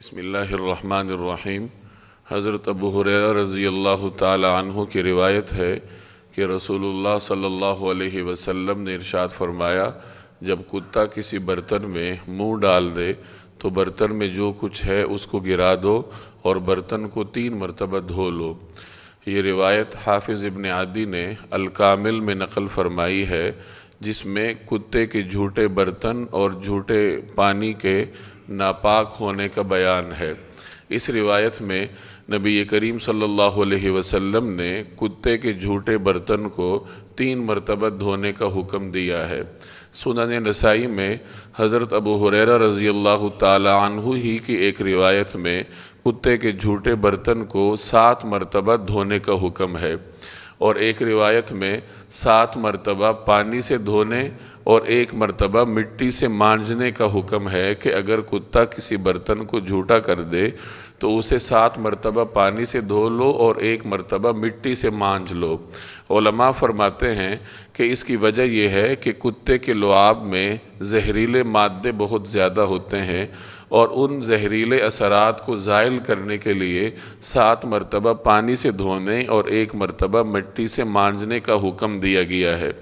बसमीम हज़रत अबू हुर रज़ी अल्लाह तह की रिवायत है कि रसूलुल्लाह सल्लल्लाहु अलैहि वसल्लम ने इरशाद फरमाया जब कुत्ता किसी बर्तन में मुंह डाल दे तो बर्तन में जो कुछ है उसको गिरा दो और बर्तन को तीन मरतबा धो लो ये रिवायत हाफिज़ इबन आदि ने अलकामिल में नकल फरमाई है जिसमें कुत्ते के झूठे बर्तन और झूठे पानी के नापाक होने का बयान है इस रिवायत में नबी करीम सल्लल्लाहु अलैहि वसल्लम ने कुत्ते के झूठे बर्तन को तीन मरतबा धोने का हुक्म दिया है सुनन नसाई में हज़रत अबू हुरर रज़ी अल्लाह तु ही की एक रिवायत में कुत्ते के झूठे बर्तन को सात मरतबा धोने का हुक्म है और एक रिवायत में सात मरतबा पानी से धोने और एक मरतबा मिट्टी से मांझने का हुक्म है कि अगर कुत्ता किसी बर्तन को झूठा कर दे तो उसे सात मरतबा पानी से धो लो और एक मरतबा मिट्टी से मांझ लो ओलमा फरमाते हैं कि इसकी वजह यह है कि कुत्ते के लुआब में जहरीले मादे बहुत ज़्यादा होते हैं और उन जहरीले असरात को ज़ायल करने के लिए सात मरतबा पानी से धोने और एक मरतबा मिट्टी से मांझने का हुक्म दिया गया है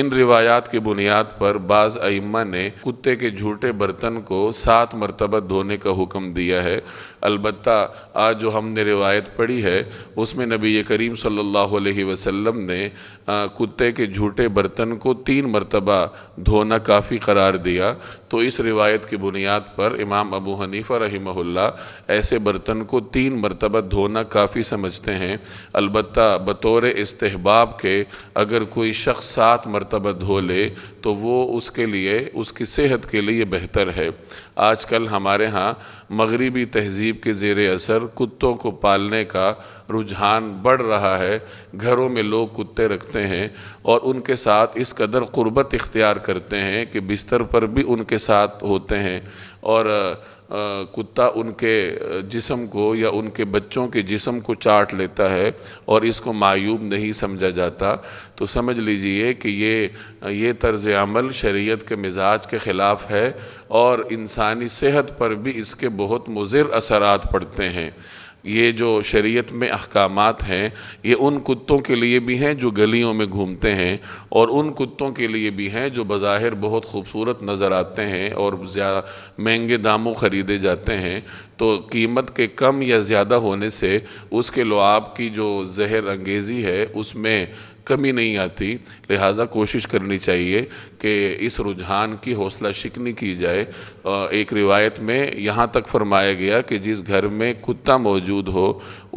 इन रिवायात की बुनियाद पर बाज़ अम्मा ने कुत्ते के झूठे बर्तन को सात मरतबा धोने का हुक्म दिया है अलबत् आज जो हमने रिवायत पढ़ी है उसमें नबी करीम सल्लल्लाहु अलैहि वसल्लम ने कुत्ते के झूठे बर्तन को तीन मरतबा धोना काफ़ी करार दिया तो इस रिवायत की बुनियाद पर इमाम इमाम अबू हनीफ़ा रहीमहुल्ला ऐसे बर्तन को तीन मरतबा धोना काफ़ी समझते हैं अलबत् बतौर इस्तहबाब के अगर कोई शख्स सात मरतबा धो ले तो वो उसके लिए उसकी सेहत के लिए बेहतर है आजकल हमारे यहाँ मगरबी तहजीब के ज़ेर असर कुत्तों को पालने का रुझान बढ़ रहा है घरों में लोग कुत्ते रखते हैं और उनके साथ इस कदर क़ुरबत इख्तियार करते हैं कि बिस्तर पर भी उनके साथ होते हैं और कुत्ता उनके जिसम को या उनके बच्चों के जिसम को चाट लेता है और इसको मायूब नहीं समझा जाता तो समझ लीजिए कि ये ये तर्ज़ अमल शरीयत के मिजाज के ख़िलाफ़ है और इंसानी सेहत पर भी इसके बहुत मुज़र असरात पड़ते हैं ये जो शरीयत में अहकाम हैं ये उन कुत्तों के लिए भी हैं जो गलियों में घूमते हैं और उन कुत्तों के लिए भी हैं जो बज़ाहिर बहुत खूबसूरत नज़र आते हैं और महंगे दामों ख़रीदे जाते हैं तो कीमत के कम या ज़्यादा होने से उसके लुआब की जो जहर अंगेज़ी है उसमें कमी नहीं आती लिहाजा कोशिश करनी चाहिए कि इस रुझान की हौसला शिकनी की जाए एक रिवायत में यहाँ तक फरमाया गया कि जिस घर में कुत्ता मौजूद हो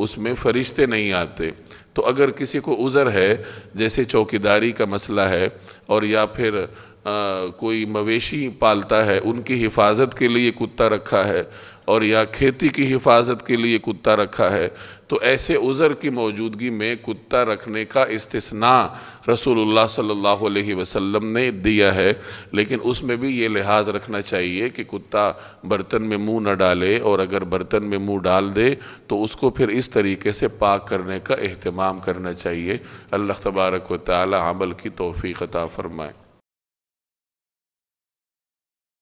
उसमें फरिश्ते नहीं आते तो अगर किसी को उज़र है जैसे चौकीदारी का मसला है और या फिर कोई मवेशी पालता है उनकी हिफाजत के लिए कुत्ता रखा है और या खेती की हिफाजत के लिए कुत्ता रखा है तो ऐसे उज़र की मौजूदगी में कुत्ता रखने का इस्तना रसूलुल्लाह सल्लल्लाहु अलैहि वसल्लम ने दिया है लेकिन उसमें भी ये लिहाज रखना चाहिए कि कुत्ता बर्तन में मुंह न डाले और अगर बर्तन में मुंह डाल दे तो उसको फिर इस तरीके से पाक करने का अहतमाम करना चाहिए अल्लाह तबारक व अमल की तोफ़ी ख़ता फ़रमाएँ